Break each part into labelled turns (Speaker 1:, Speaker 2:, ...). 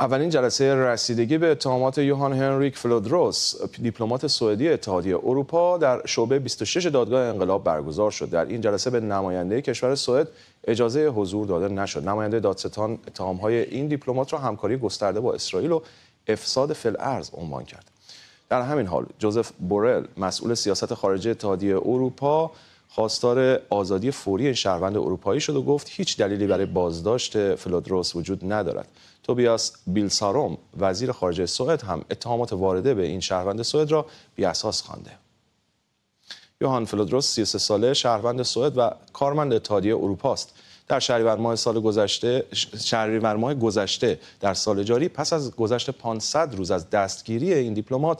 Speaker 1: اولین جلسه رسیدگی به اتهامات یوهان هنریک فلودروس دیپلمات سوئدی اتحادیه اروپا در شعبه 26 دادگاه انقلاب برگزار شد در این جلسه به نماینده کشور سوئد اجازه حضور داده نشد نماینده دادستان اتهامهای این دیپلمات را همکاری گسترده با اسرائیل و افساد فلعرض عنوان کرد در همین حال جوزف بورل مسئول سیاست خارجی اتحادیه اروپا خواستار آزادی فوری این شهروند اروپایی شد و گفت هیچ دلیلی برای بازداشت فلودروس وجود ندارد توبیاس بیلساروم وزیر خارجه سوئد هم اتهامات وارده به این شهروند سوئد را بیاساس خوانده یوهان فلودروس 33 ساله شهروند سوئد و کارمند اتحادیه اروپا است در شهریور ماه سال گذشته شهریور ماه گذشته در سال جاری پس از گذشت 500 روز از دستگیری این دیپلمات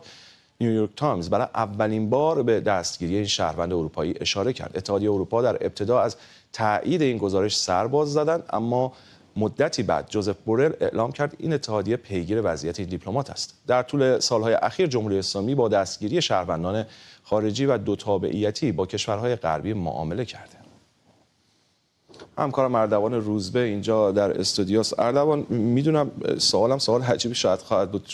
Speaker 1: نیویورک تایمز برای اولین بار به دستگیری این شهروند اروپایی اشاره کرد اتحادیه اروپا در ابتدا از تایید این گزارش باز زدند اما مدتی بعد جوزف بورل اعلام کرد این اتحادیه پیگیر وضعیت این دیپلمات است در طول سالهای اخیر جمهوری اسلامی با دستگیری شهروندان خارجی و دو تابعیتی با کشورهای غربی معامله کرده همکارم اردوان روزبه اینجا در استودیوس اردوان میدونم سوالم سوال عجیبی شاید خواهد بود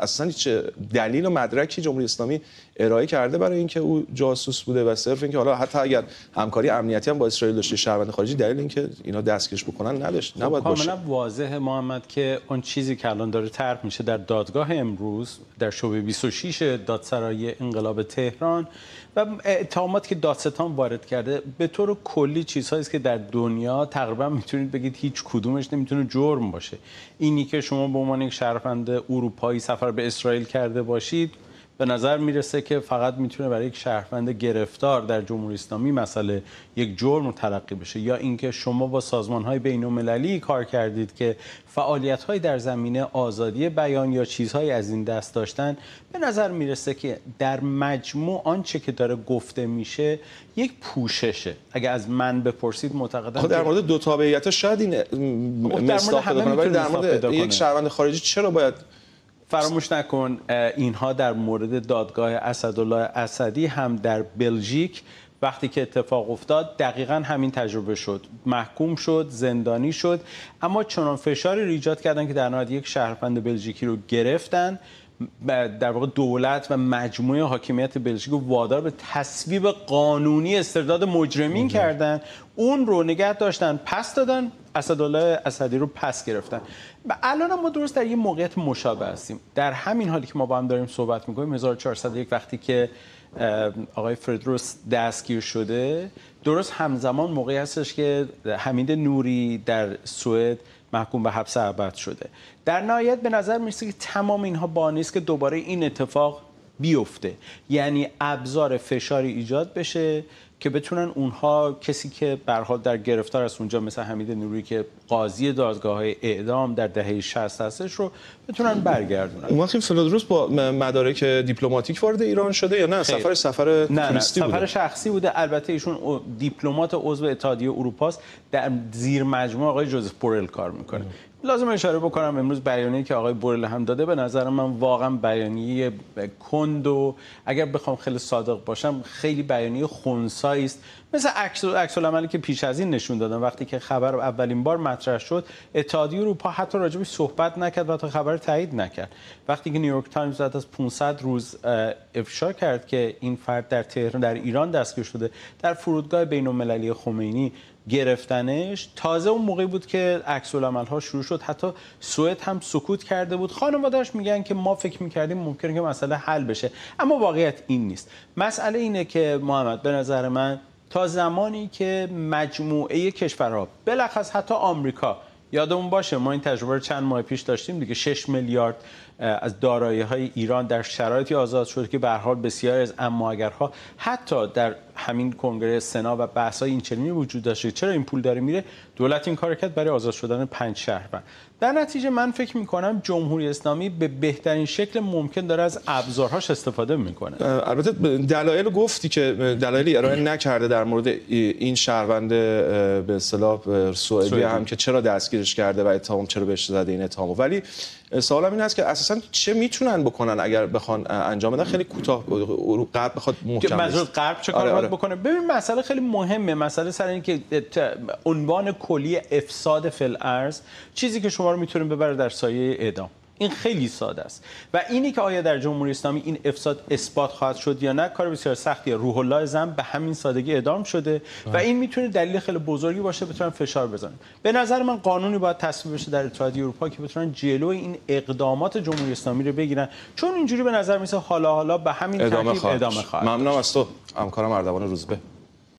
Speaker 1: اصلا چه دلیل و مدرکی جمهوری اسلامی ارائه کرده برای اینکه او جاسوس بوده و صرف اینکه حالا حتی اگر همکاری امنیتی هم با اسرائیل داشته شهروند خارجی دلیل اینکه اینا دستکش بکنن نداشت خب نباید باشه کاملا
Speaker 2: واضحه محمد که اون چیزی که الان داره طرح میشه در دادگاه امروز در شعبه 26 دادسرای انقلاب تهران و اتهاماتی که دادستان وارد کرده به طور کلی چیزهایی که در دنیا تقریبا میتونید بگید هیچ کدومش نمیتونه جرم باشه اینی که شما به عنوان یک شهروند اروپایی سفر به اسرائیل کرده باشید به نظر میرسه که فقط میتونه برای یک شهروند گرفتار در جمهوری اسلامی مسئله یک جرم تلقی بشه یا اینکه شما با سازمان های بین المللی کار کردید که فعالیت های در زمینه آزادی بیان یا چیزهایی از این دست داشتن به نظر میرسه که در مجموع آنچه که داره گفته میشه یک پوششه اگه از من بپرسید معتقدم در مورد دو تابعیت شاید این خب، در مورد یک شهروند خارجی چرا باید فراموش نکن اینها در مورد دادگاه اسدالله اسدی هم در بلژیک وقتی که اتفاق افتاد دقیقا همین تجربه شد محکوم شد زندانی شد اما چنان فشاری ایجاد کردن که در نهایت یک شهروند بلژیکی رو گرفتن در واقع دولت و مجموعه حاکمیت بلژیک وادار به تصویب قانونی استرداد مجرمین کردن اون رو نگه داشتن پس دادن اسدالله اسدی رو پس گرفتن و الان ما درست در یه موقعیت مشابه هستیم در همین حالی که ما با هم داریم صحبت میکنیم 1401 وقتی که آقای فردروس دستگیر شده درست همزمان موقعی هستش که حمید نوری در سوئد محکوم به حبس ابد شده در نهایت به نظر میرسه که تمام اینها با است که دوباره این اتفاق بیفته یعنی ابزار فشاری ایجاد بشه که بتونن اونها کسی که حال در گرفتار از اونجا مثل حمید نوری که قاضی دادگاه های اعدام در دهه 60 هستش رو بتونن برگردونن اون
Speaker 1: وقت درست با مدارک
Speaker 2: دیپلماتیک وارد ایران شده یا نه سفر سفر نه, نه. سفر شخصی بوده البته ایشون دیپلمات عضو اتحادیه اروپا در زیر مجموعه آقای جوزف پورل کار میکنه لازم اشاره بکنم امروز بیانیه که آقای بورل هم داده به نظر من واقعا بیانیه کند و اگر بخوام خیلی صادق باشم خیلی بیانیه خونسایی است مثل عکس عکس عملی که پیش از این نشون دادم وقتی که خبر اولین بار مطرح شد اتحادیه اروپا حتی راجبش صحبت نکرد و تا خبر تایید نکرد وقتی که نیویورک تایمز بعد از 500 روز افشا کرد که این فرد در تهران در ایران دستگیر شده در فرودگاه المللی خمینی گرفتنش تازه اون موقعی بود که عکس ها شروع شد حتی سوئد هم سکوت کرده بود خانوادهش میگن که ما فکر میکردیم ممکنه که مسئله حل بشه اما واقعیت این نیست مسئله اینه که محمد به نظر من تا زمانی که مجموعه کشورها بلخص حتی آمریکا یادمون باشه ما این تجربه رو چند ماه پیش داشتیم دیگه 6 میلیارد از دارایی های ایران در شرایطی آزاد شد که به حال بسیاری از اما اگرها حتی در همین کنگره سنا و بحث این چنینی وجود داشته چرا این پول داره میره دولت این کار کرد برای آزاد شدن پنج شهروند در نتیجه من فکر کنم جمهوری اسلامی به بهترین شکل ممکن داره از ابزارهاش استفاده میکنه
Speaker 1: البته دلایل گفتی که دلایلی ارائه نکرده در مورد این شهروند به اصطلاح سوئدی هم که چرا دستگیر کرده و اتهام چرا بهش زده این اتهامو ولی سوالم این هست که اساسا چه میتونن بکنن اگر بخوان انجام بدن خیلی کوتاه غرب بخواد محکم غرب چه آره، کار آره
Speaker 2: بکنه ببین مسئله خیلی مهمه مسئله سر اینه که عنوان کلی افساد فل ارز چیزی که شما رو میتونه ببره در سایه اعدام این خیلی ساده است و اینی که آیا در جمهوری اسلامی این افساد اثبات خواهد شد یا نه کار بسیار سختی روح الله زن به همین سادگی ادام شده و بله. این میتونه دلیل خیلی بزرگی باشه بتونن فشار بزنن به نظر من قانونی باید تصویب بشه در اتحادیه اروپا که بتونن جلو این اقدامات جمهوری اسلامی رو بگیرن چون اینجوری به نظر میسه حالا حالا به همین ترتیب ادامه خواهد
Speaker 1: ممنونم از تو همکارم اردوان روزبه